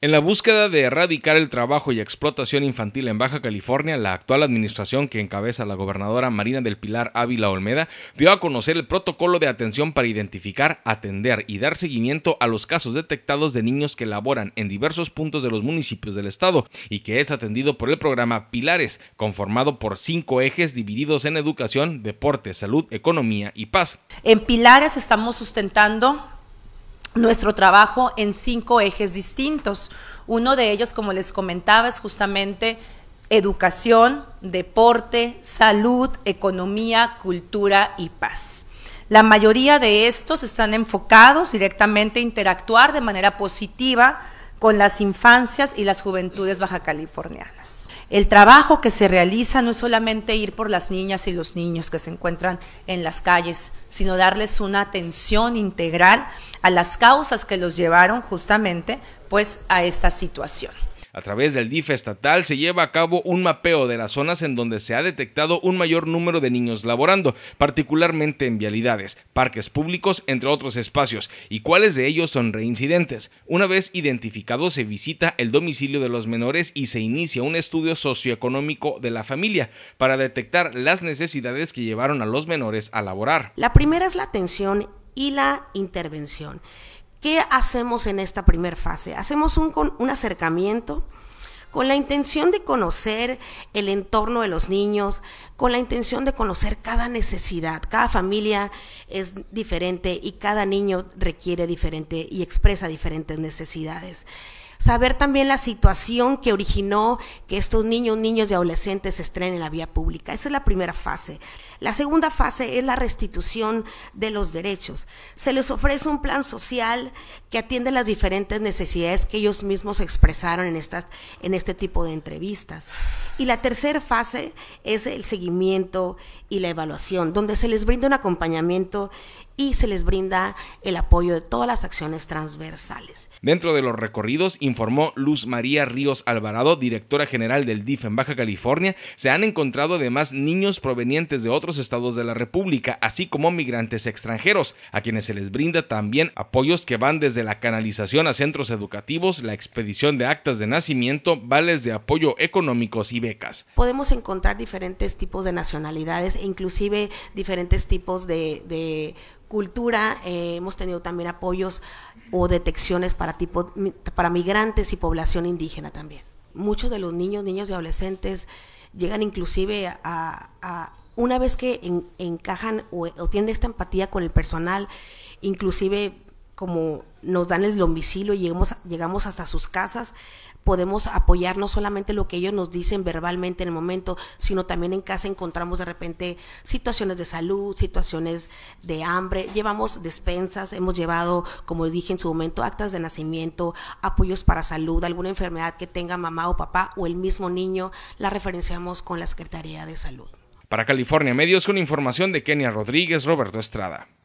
En la búsqueda de erradicar el trabajo y explotación infantil en Baja California, la actual administración que encabeza la gobernadora Marina del Pilar Ávila Olmeda dio a conocer el protocolo de atención para identificar, atender y dar seguimiento a los casos detectados de niños que laboran en diversos puntos de los municipios del estado y que es atendido por el programa Pilares, conformado por cinco ejes divididos en educación, deporte, salud, economía y paz. En Pilares estamos sustentando nuestro trabajo en cinco ejes distintos. Uno de ellos, como les comentaba, es justamente educación, deporte, salud, economía, cultura y paz. La mayoría de estos están enfocados directamente a interactuar de manera positiva con las infancias y las juventudes baja californianas. El trabajo que se realiza no es solamente ir por las niñas y los niños que se encuentran en las calles, sino darles una atención integral a las causas que los llevaron justamente pues a esta situación. A través del DIF estatal se lleva a cabo un mapeo de las zonas en donde se ha detectado un mayor número de niños laborando, particularmente en vialidades, parques públicos, entre otros espacios, y cuáles de ellos son reincidentes. Una vez identificado se visita el domicilio de los menores y se inicia un estudio socioeconómico de la familia para detectar las necesidades que llevaron a los menores a laborar. La primera es la atención y la intervención. ¿Qué hacemos en esta primera fase? Hacemos un, acercamiento con la intención de conocer el entorno de los niños, con la intención de conocer cada necesidad. Cada familia es diferente y cada niño requiere diferente y expresa diferentes necesidades saber también la situación que originó que estos niños, niños y adolescentes estrenen en la vía pública. Esa es la primera fase. La segunda fase es la restitución de los derechos. Se les ofrece un plan social que atiende las diferentes necesidades que ellos mismos expresaron en, estas, en este tipo de entrevistas. Y la tercera fase es el seguimiento y la evaluación, donde se les brinda un acompañamiento y se les brinda el apoyo de todas las acciones transversales. Dentro de los recorridos, informó Luz María Ríos Alvarado, directora general del DIF en Baja California, se han encontrado además niños provenientes de otros estados de la República, así como migrantes extranjeros, a quienes se les brinda también apoyos que van desde la canalización a centros educativos, la expedición de actas de nacimiento, vales de apoyo económicos y becas. Podemos encontrar diferentes tipos de nacionalidades e inclusive diferentes tipos de, de cultura, eh, hemos tenido también apoyos o detecciones para, tipo, para migrantes y población indígena también. Muchos de los niños, niños y adolescentes llegan inclusive a, una vez que encajan o, o tienen esta empatía con el personal, inclusive como nos dan el domicilio, llegamos, llegamos hasta sus casas, podemos apoyar no solamente lo que ellos nos dicen verbalmente en el momento, sino también en casa encontramos de repente situaciones de salud, situaciones de hambre, llevamos despensas, hemos llevado, como dije en su momento, actas de nacimiento, apoyos para salud, alguna enfermedad que tenga mamá o papá o el mismo niño, la referenciamos con la Secretaría de Salud. Para California Medios con información de Kenia Rodríguez, Roberto Estrada.